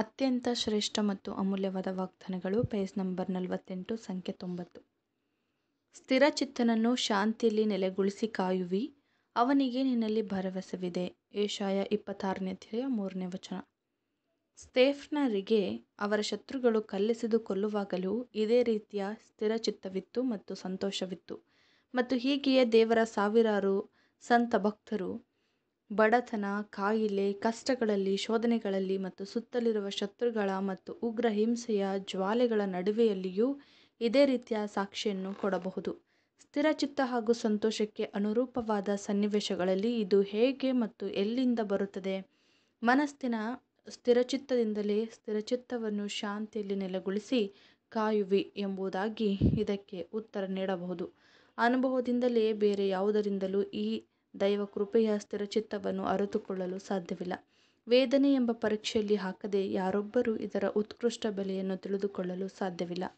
ಅತ್ಯಂತ ಶ್ರೇಷ್ಠ ಮತ್ತು ಅಮೂಲ್ಯವಾದ ವಾಗ್ದಾನಗಳು ಪೇಜ್ ನಂಬರ್ ನಲವತ್ತೆಂಟು ಸಂಖ್ಯೆ ತೊಂಬತ್ತು ಸ್ಥಿರಚಿತ್ತನನ್ನು ಶಾಂತಿಯಲ್ಲಿ ನೆಲೆಗೊಳಿಸಿ ಕಾಯುವಿ ಅವನಿಗೆ ನಿನ್ನಲ್ಲಿ ಭರವಸೆವಿದೆ ಏಷಾಯ ಇಪ್ಪತ್ತಾರನೇ ಅಧ್ಯಾಯ ಮೂರನೇ ವಚನ ಸ್ಟೇಫ್ನರಿಗೆ ಅವರ ಶತ್ರುಗಳು ಕಲ್ಲೆಸೆದು ಕೊಲ್ಲುವಾಗಲೂ ಇದೇ ರೀತಿಯ ಸ್ಥಿರಚಿತ್ತವಿತ್ತು ಮತ್ತು ಸಂತೋಷವಿತ್ತು ಮತ್ತು ಹೀಗೆಯೇ ದೇವರ ಸಾವಿರಾರು ಸಂತ ಭಕ್ತರು ಬಡತನ ಕಾಯಿಲೆ ಕಷ್ಟಗಳಲ್ಲಿ ಶೋಧನೆಗಳಲ್ಲಿ ಮತ್ತು ಸುತ್ತಲಿರುವ ಶತ್ರುಗಳ ಮತ್ತು ಉಗ್ರ ಹಿಂಸೆಯ ಜ್ವಾಲೆಗಳ ನಡುವೆಯಲ್ಲಿಯೂ ಇದೇ ರೀತಿಯ ಸಾಕ್ಷಿಯನ್ನು ಕೊಡಬಹುದು ಸ್ಥಿರಚಿತ್ತ ಹಾಗೂ ಸಂತೋಷಕ್ಕೆ ಅನುರೂಪವಾದ ಸನ್ನಿವೇಶಗಳಲ್ಲಿ ಇದು ಹೇಗೆ ಮತ್ತು ಎಲ್ಲಿಂದ ಬರುತ್ತದೆ ಮನಸ್ಸಿನ ಸ್ಥಿರಚಿತ್ತದಿಂದಲೇ ಸ್ಥಿರಚಿತ್ತವನ್ನು ಶಾಂತಿಯಲ್ಲಿ ನೆಲೆಗೊಳಿಸಿ ಕಾಯುವಿ ಎಂಬುದಾಗಿ ಇದಕ್ಕೆ ಉತ್ತರ ನೀಡಬಹುದು ಅನುಭವದಿಂದಲೇ ಬೇರೆ ಯಾವುದರಿಂದಲೂ ಈ ದೈವ ಕೃಪೆಯ ಸ್ಥಿರಚಿತ್ತವನ್ನು ಅರಿತುಕೊಳ್ಳಲು ಸಾಧ್ಯವಿಲ್ಲ ವೇದನೆ ಎಂಬ ಪರೀಕ್ಷೆಯಲ್ಲಿ ಹಾಕದೆ ಯಾರೊಬ್ಬರೂ ಇದರ ಉತ್ಕೃಷ್ಟ ಬೆಲೆಯನ್ನು ತಿಳಿದುಕೊಳ್ಳಲು ಸಾಧ್ಯವಿಲ್ಲ